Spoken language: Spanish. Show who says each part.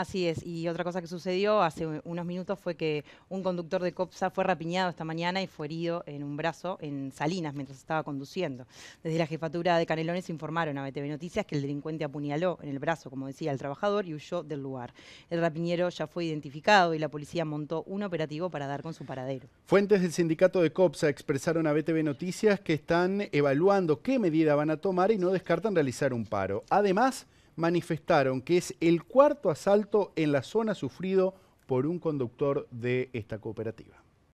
Speaker 1: Así es, y otra cosa que sucedió hace unos minutos fue que un conductor de COPSA fue rapiñado esta mañana y fue herido en un brazo en Salinas mientras estaba conduciendo. Desde la jefatura de Canelones informaron a BTV Noticias que el delincuente apuñaló en el brazo, como decía, el trabajador y huyó del lugar. El rapiñero ya fue identificado y la policía montó un operativo para dar con su paradero.
Speaker 2: Fuentes del sindicato de COPSA expresaron a BTV Noticias que están evaluando qué medida van a tomar y no descartan realizar un paro. Además, manifestaron que es el cuarto asalto en la zona sufrido por un conductor de esta cooperativa.